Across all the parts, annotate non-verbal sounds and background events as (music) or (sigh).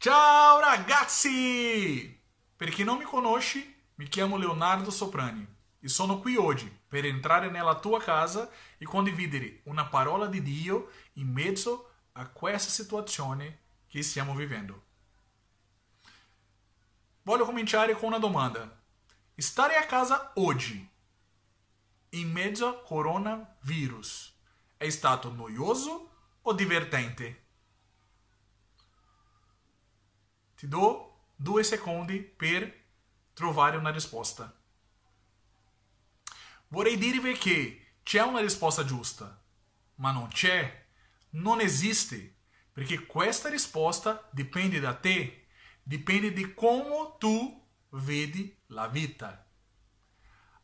Ciao ragazzi! Per chi non mi conosce, mi chiamo Leonardo Soprani e sono qui oggi per entrare nella tua casa e condividere una parola di Dio in mezzo a questa situazione che stiamo vivendo. Voglio cominciare con una domanda. Stare a casa oggi, in mezzo a coronavírus, è stato noioso o divertente? Ti do due secondi per trovare una risposta. Vorrei dirvi che c'è una risposta giusta, ma non c'è, non esiste, perché questa risposta dipende da te, dipende di come tu vedi la vita.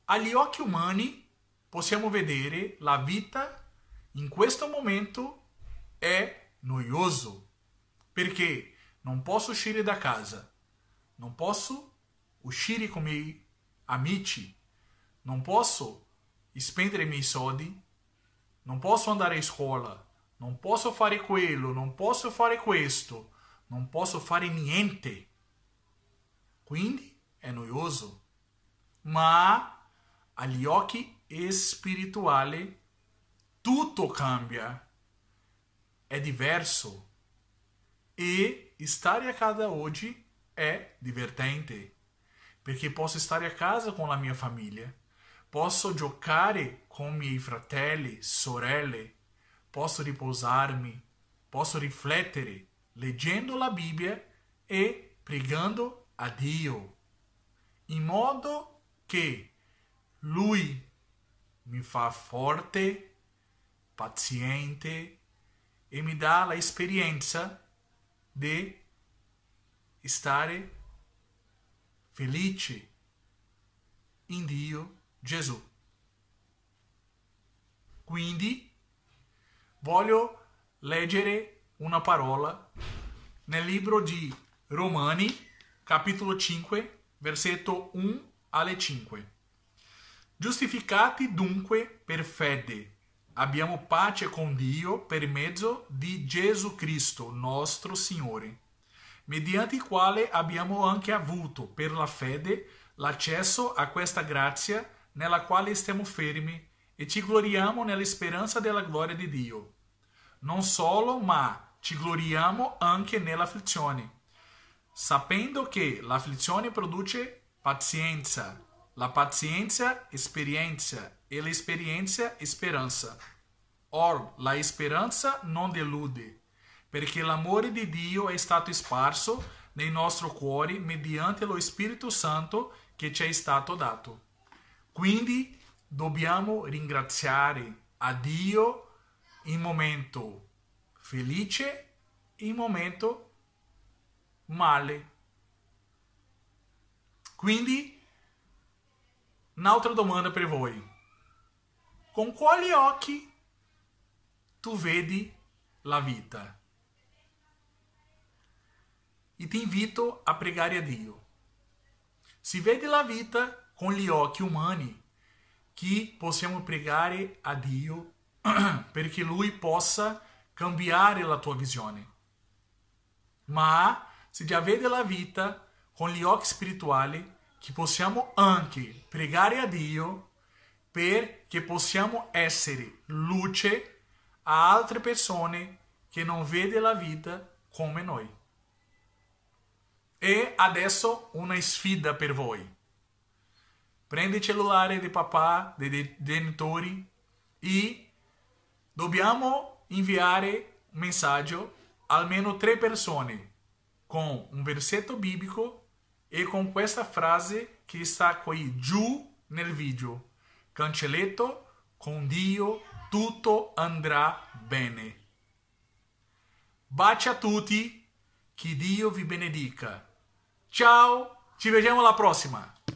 Agli occhi umani possiamo vedere la vita in questo momento è noioso, perché não posso uscire da casa. Não posso uscire come amici. Não posso spendere meus soldi. Não posso andar à escola. Não posso fare quello. Não posso fare questo. Não posso fare niente. Quindi é noioso. mas agli occhi spirituali tutto cambia. É diverso. E Estar a casa hoje é divertente, porque posso estar a casa com a minha família, posso jogar com meus fratelli, sorelle, posso riposar-me, posso refletir, leggendo a Bíblia e pregando a Dio, em modo que Lui me fa forte, paziente e me dá a experiência di stare felice in Dio Gesù. Quindi voglio leggere una parola nel libro di Romani, capitolo 5, versetto 1 alle 5. Giustificati dunque per fede abbiamo pace con Dio per mezzo di Gesù Cristo, nostro Signore, mediante il quale abbiamo anche avuto per la fede l'accesso a questa grazia nella quale stiamo fermi e ci gloriamo nella speranza della gloria di Dio. Non solo, ma ci gloriamo anche nell'afflizione, sapendo che l'afflizione produce pazienza, la pazienza esperienza Ele é experiência esperança. Or, la esperança non delude, perché l'amore di Dio è é stato esparso nel nostro cuore mediante lo Spirito Santo che ci è stato dato. Quindi dobbiamo ringraziare a Dio in momento felice e in momento male. Quindi, un'altra domanda per voi. Con quali occhi tu vedi la vita? E te invito a pregare a Dio. Se vede la vita con gli occhi umani, que possiamo pregare a Dio (clears throat) perché Lui possa cambiare la tua visione. Ma se già vede la vita con gli occhi spirituali, que possiamo anche pregare a Dio perché possiamo essere luce a altre persone che non vede la vita come noi. E adesso una sfida per voi. Prendi il cellulare di papà, dei genitori e dobbiamo inviare un messaggio almeno tre persone com um verseto bíblico e com esta frase que está aqui giù nel vídeo. cancelletto, con Dio tutto andrà bene. Baci a tutti, che Dio vi benedica. Ciao, ci vediamo alla prossima.